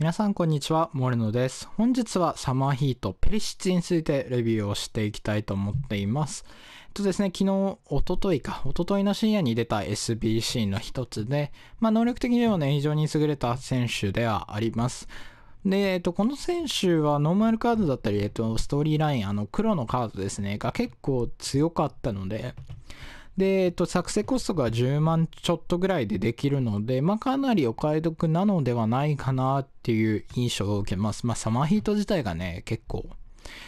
皆さんこんにちは、モレノです。本日はサマーヒート、ペリシッチについてレビューをしていきたいと思っています。えっとですね、昨日、おとといか、おとといの深夜に出た SBC の一つで、まあ能力的にはね、非常に優れた選手ではあります。で、えっと、この選手はノーマルカードだったり、えっと、ストーリーライン、あの、黒のカードですね、が結構強かったので、で、えっと、作成コストが10万ちょっとぐらいでできるので、まあ、かなりお買い得なのではないかなっていう印象を受けます。まあ、サマーヒート自体がね、結構、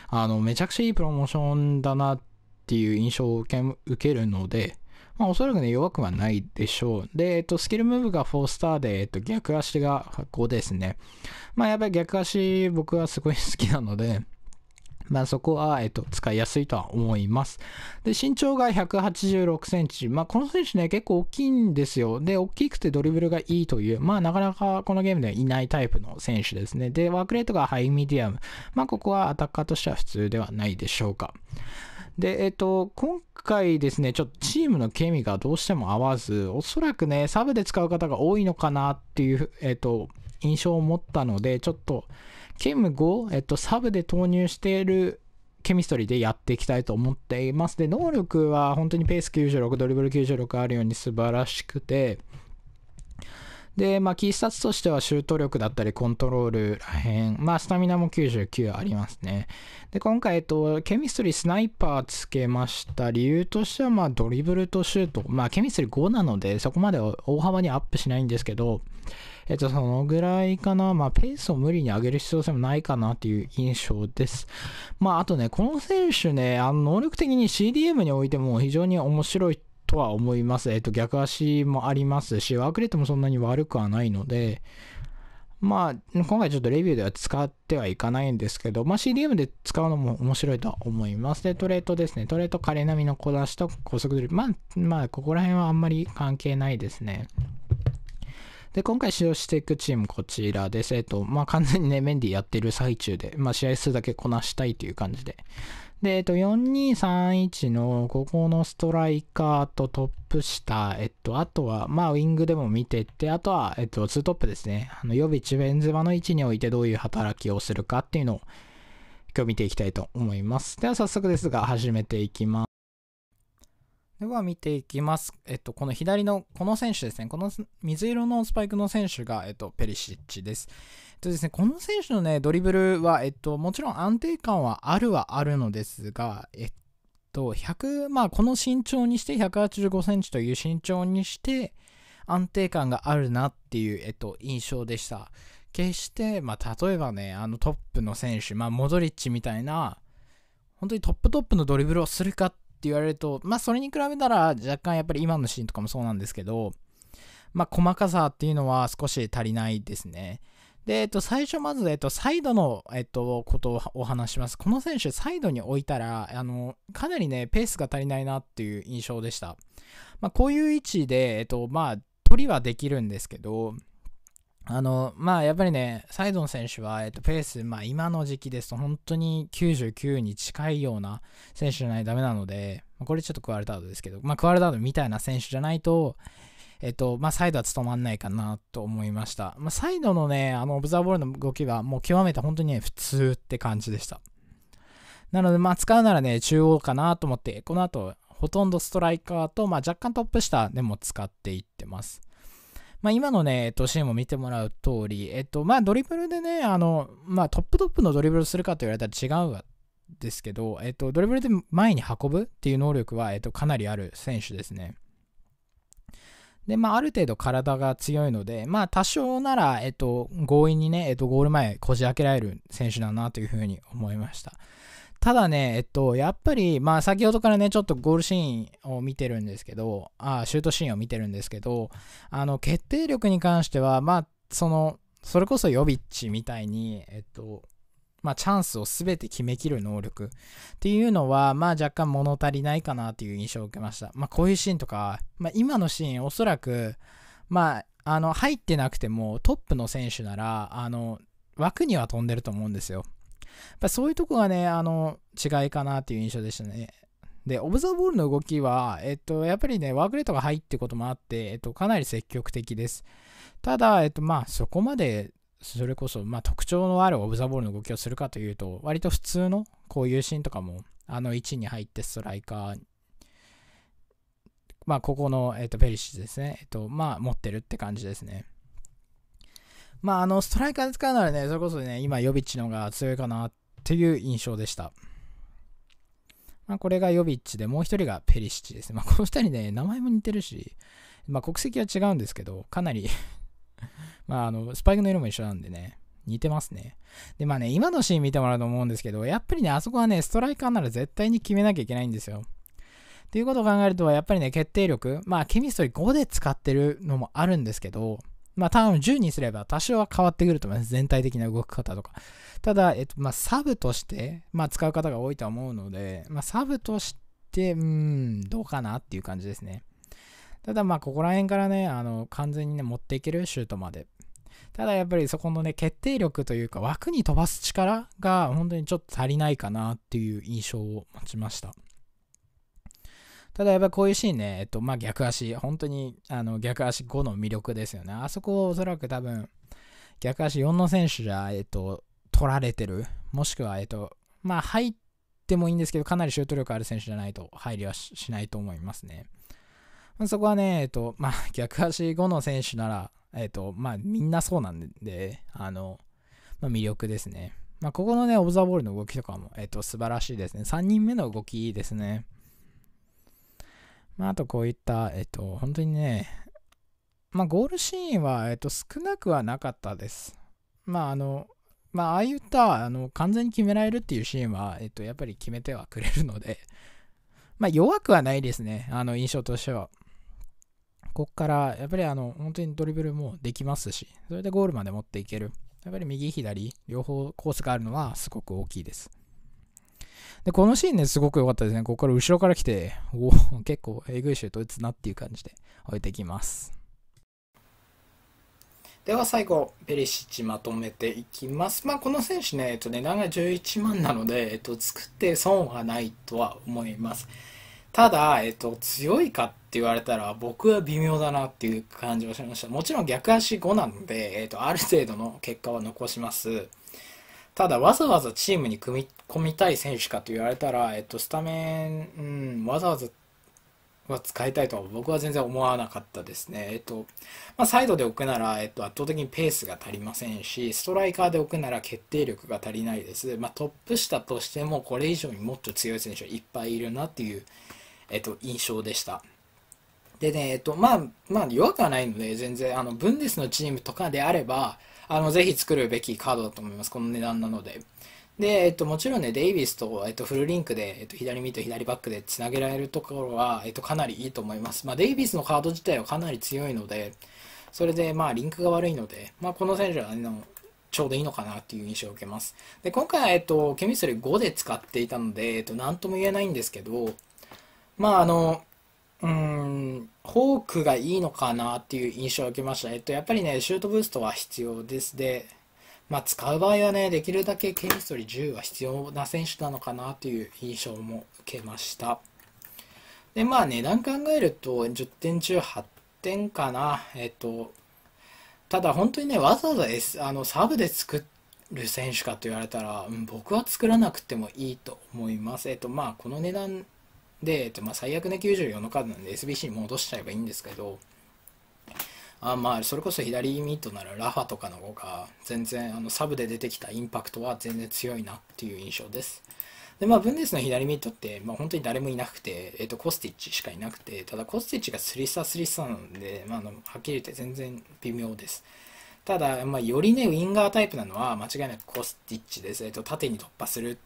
あの、めちゃくちゃいいプロモーションだなっていう印象を受けるので、まあ、おそらくね、弱くはないでしょう。で、えっと、スキルムーブが4スターで、えっと、逆足が5ですね。まあ、やっぱり逆足僕はすごい好きなので、まあそこは、えっと、使いやすいとは思います。で、身長が186センチ。まあこの選手ね、結構大きいんですよ。で、大きくてドリブルがいいという、まあなかなかこのゲームではいないタイプの選手ですね。で、ワークレートがハイミディアム。まあここはアタッカーとしては普通ではないでしょうか。で、えっと、今回ですね、ちょっとチームのケミがどうしても合わず、おそらくね、サブで使う方が多いのかなっていう、えっと、印象を持ったので、ちょっとキム5、えっと、サブで投入しているケミストリーでやっていきたいと思っています。で、能力は本当にペース96、ドリブル96あるように素晴らしくて、で、まあ、キースタッツとしてはシュート力だったり、コントロールらへん、まあ、スタミナも99ありますね。で、今回、えっと、ケミストリースナイパーつけました。理由としては、まあ、ドリブルとシュート。まあ、ケミストリー5なので、そこまで大幅にアップしないんですけど、えっと、そのぐらいかな。まあ、ペースを無理に上げる必要性もないかなっていう印象です。まあ、あとね、この選手ね、あの能力的に CDM においても非常に面白いとは思います。えっと、逆足もありますし、ワークレートもそんなに悪くはないので、まあ、今回ちょっとレビューでは使ってはいかないんですけど、まあ CDM で使うのも面白いとは思います。で、トレートですね。トレート、彼並みの小出しと高速ドリル。まあ、まあ、ここら辺はあんまり関係ないですね。で、今回使用していくチームこちらです。えっと、まあ、完全にね、メンディやってる最中で、まあ、試合数だけこなしたいという感じで。で、えっと、4231のここのストライカーとトップ下、えっと、あとは、まあ、ウィングでも見てって、あとは、えっと、ートップですね。あの、予備チベンズ場の位置においてどういう働きをするかっていうのを、今日見ていきたいと思います。では、早速ですが、始めていきます。では見ていきます。えっと、この左の、この選手ですね。この水色のスパイクの選手が、えっと、ペリシッチです。えっとですね、この選手のね、ドリブルは、えっと、もちろん安定感はあるはあるのですが、えっと、100、まあ、この身長にして、185センチという身長にして、安定感があるなっていう、えっと、印象でした。決して、まあ、例えばね、あのトップの選手、まあ、モドリッチみたいな、本当にトップトップのドリブルをするかっって言われると、まあそれに比べたら若干やっぱり今のシーンとかもそうなんですけど、まあ細かさっていうのは少し足りないですね。で、えっと、最初まず、えっと、サイドの、えっと、ことをお話します。この選手、サイドに置いたら、あの、かなりね、ペースが足りないなっていう印象でした。まあ、こういう位置で、えっと、まあ、取りはできるんですけど、あの、まあ、やっぱりね、サイドン選手は、えっと、ペース、まあ、今の時期ですと、本当に99に近いような選手じゃないとダメなので、まあ、これちょっとクワルタードですけど、まあ、クワルタードみたいな選手じゃないと、えっと、まあ、サイドは務まんないかなと思いました。まあ、サイドのね、あの、オブザーボールの動きは、もう極めて本当にね、普通って感じでした。なので、まあ、使うならね、中央かなと思って、この後、ほとんどストライカーと、まあ、若干トップ下でも使っていってます。まあ、今のね、えっと、シーンも見てもらう通り、えっと、まあ、ドリブルでね、あの、まあ、トップトップのドリブルするかと言われたら違うわ。ですけど、えっと、ドリブルで前に運ぶっていう能力は、えっと、かなりある選手ですね。で、まあ、ある程度体が強いので、まあ、多少なら、えっと、強引にね、えっと、ゴール前、こじ開けられる選手だなというふうに思いました。ただね、えっと、やっぱり、まあ、先ほどからね、ちょっとゴールシーンを見てるんですけど、あシュートシーンを見てるんですけど、あの、決定力に関しては、まあ、その、それこそヨビッチみたいに、えっと、まあ、チャンスを全て決めきる能力っていうのは、まあ、若干物足りないかなっていう印象を受けました。まあ、こういうシーンとか、まあ、今のシーン、おそらく、まあ、あの、入ってなくても、トップの選手なら、あの、枠には飛んでると思うんですよ。っぱそういうとこがね、あの、違いかなっていう印象でしたね。で、オブザーボールの動きは、えっと、やっぱりね、ワークレートが入ってこともあって、えっと、かなり積極的です。ただ、えっと、まあ、そこまで、それこそ、まあ、特徴のあるオブザーボールの動きをするかというと、割と普通の、こういうシーンとかも、あの位置に入ってストライカー、まあ、ここの、えっと、ペリシッチですね、えっと、まあ、持ってるって感じですね。まあ、あの、ストライカーで使うならね、それこそね、今、ヨビッチの方が強いかなっていう印象でした。まあ、これがヨビッチで、もう一人がペリシッチです。まあ、この二人ね、名前も似てるし、まあ、国籍は違うんですけど、かなり まあ、あの、スパイクの色も一緒なんでね、似てますね。で、まあね、今のシーン見てもらうと思うんですけど、やっぱりね、あそこはね、ストライカーなら絶対に決めなきゃいけないんですよ。っていうことを考えると、やっぱりね、決定力、まあ、ケミストリー5で使ってるのもあるんですけど、まあ、ターンを10にすれば多少は変わってくると思います。全体的な動き方とか。ただ、えっと、まあ、サブとして、まあ、使う方が多いとは思うので、まあ、サブとして、うん、どうかなっていう感じですね。ただ、まあ、ここら辺からね、あの、完全にね、持っていけるシュートまで。ただ、やっぱりそこのね、決定力というか、枠に飛ばす力が、本当にちょっと足りないかなっていう印象を持ちました。ただやっぱこういうシーンね、えっと、まあ逆足、本当にあの逆足5の魅力ですよね。あそこをおそらく多分、逆足4の選手じゃ、えっと、取られてる。もしくは、えっと、まあ入ってもいいんですけど、かなりシュート力ある選手じゃないと入りはしないと思いますね。そこはね、えっと、まあ逆足5の選手なら、えっと、まあみんなそうなんで、あの、まあ、魅力ですね。まあ、ここのね、オブザーボールの動きとかも、えっと、素晴らしいですね。3人目の動きですね。まあ、あとこういった、えっと、本当にね、まあ、ゴールシーンは、えっと、少なくはなかったです。まあ、あの、まあ、ああいったあの完全に決められるっていうシーンは、えっと、やっぱり決めてはくれるので、まあ、弱くはないですね、あの印象としては。こっから、やっぱりあの本当にドリブルもできますし、それでゴールまで持っていける。やっぱり右、左、両方コースがあるのはすごく大きいです。で、このシーンね、すごく良かったですね。ここから後ろから来て、おお、結構えぐいシュート打つなっていう感じで置いていきます。では最後、ペリシッチまとめていきます。まあ、この選手ね、えっと、値段が11万なので、えっと、作って損はないとは思います。ただ、えっと、強いかって言われたら、僕は微妙だなっていう感じはしました。もちろん逆足5なので、えっと、ある程度の結果は残します。ただ、わざわざチームに組み込みたい選手かと言われたら、えっと、スタメン、うん、わざわざは使いたいとは僕は全然思わなかったですね。えっと、まあ、サイドで置くなら、えっと、圧倒的にペースが足りませんし、ストライカーで置くなら決定力が足りないです。まあ、トップ下としてもこれ以上にもっと強い選手はいっぱいいるなっていう、えっと、印象でした。でね、えっと、まあ、まあ、弱くはないので、全然、あの、ブンデスのチームとかであれば、あの、ぜひ作るべきカードだと思います。この値段なので。で、えっと、もちろんね、デイビスと、えっと、フルリンクで、えっと、左ミート、左バックでつなげられるところは、えっと、かなりいいと思います。まあ、デイビスのカード自体はかなり強いので、それで、まあ、リンクが悪いので、まあ、この選手は、あの、ちょうどいいのかなっていう印象を受けます。で、今回は、えっと、ケミストリー5で使っていたので、えっと、なんとも言えないんですけど、まあ、あの、うん、フォークがいいのかなっていう印象を受けました。えっと、やっぱりね、シュートブーストは必要です。で、まあ、使う場合はね、できるだけケミストリー10は必要な選手なのかなという印象も受けました。で、まあ、値段考えると、10点中8点かな。えっと、ただ本当にね、わざわざ、S、あのサブで作る選手かと言われたら、うん、僕は作らなくてもいいと思います。えっと、まあ、この値段で、えっとまあ、最悪ね94のカードなんで SBC に戻しちゃえばいいんですけど、あまあそれこそ左ミートならラファとかの方が全然あのサブで出てきたインパクトは全然強いなっていう印象です。でまあ、ブンデスの左ミートって、まあ、本当に誰もいなくて、えー、とコスティッチしかいなくてただコスティッチがスリスタスリスタなんで、まあ、あのはっきり言って全然微妙です。ただ、まあ、よりね、ウィンガータイプなのは間違いなくコスティッチです。えっ、ー、と、縦に突破する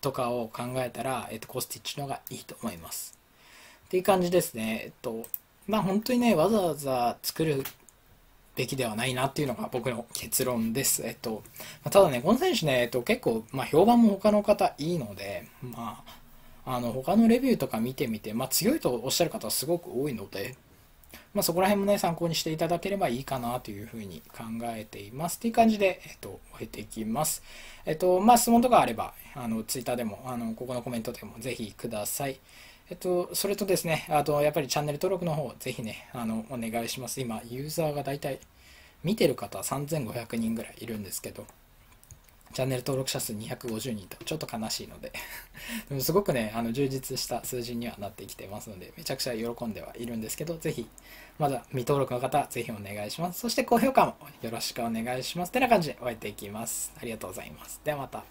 とかを考えたら、えっ、ー、と、コスティッチの方がいいと思います。っていう感じですね。えっ、ー、と、まあ本当にね、わざわざ作るべきではないなっていうのが僕の結論です。えっと、ただね、この選手ね、えっと、結構、まあ、評判も他の方いいので、まあ、あの他のレビューとか見てみて、まあ、強いとおっしゃる方はすごく多いので、まあ、そこら辺もね、参考にしていただければいいかなというふうに考えています。っていう感じで、えっと、終えていきます。えっと、まあ、質問とかあれば、あの、ツイッターでも、あの、ここのコメントでもぜひください。えっと、それとですね、あと、やっぱりチャンネル登録の方、ぜひね、あの、お願いします。今、ユーザーが大体、見てる方3500人ぐらいいるんですけど、チャンネル登録者数250人と、ちょっと悲しいので でもすごくね、あの、充実した数字にはなってきてますので、めちゃくちゃ喜んではいるんですけど、ぜひ、まだ未登録の方、ぜひお願いします。そして、高評価もよろしくお願いします。てな感じで終えていきます。ありがとうございます。ではまた。